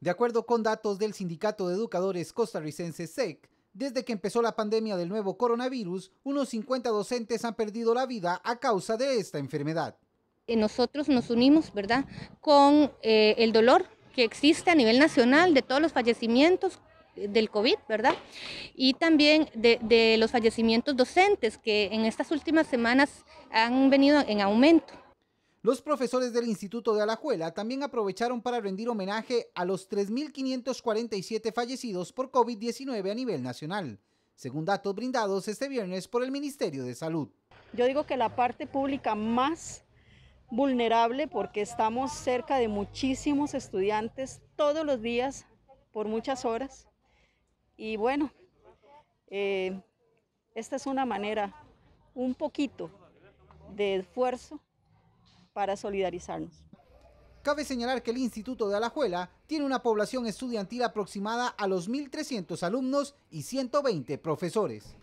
De acuerdo con datos del Sindicato de Educadores Costarricense SEC, desde que empezó la pandemia del nuevo coronavirus, unos 50 docentes han perdido la vida a causa de esta enfermedad. Eh, nosotros nos unimos, ¿verdad?, con eh, el dolor que existe a nivel nacional de todos los fallecimientos eh, del COVID, ¿verdad? Y también de los fallecimientos docentes que en estas últimas semanas han venido en aumento. Los profesores del Instituto de Alajuela también aprovecharon para rendir homenaje a los 3.547 fallecidos por COVID-19 a nivel nacional, según datos brindados este viernes por el Ministerio de Salud. Yo digo que la parte pública más vulnerable porque estamos cerca de muchísimos estudiantes todos los días por muchas horas. Y bueno, eh, esta es una manera un poquito de esfuerzo para solidarizarnos. Cabe señalar que el Instituto de Alajuela tiene una población estudiantil aproximada a los 1.300 alumnos y 120 profesores.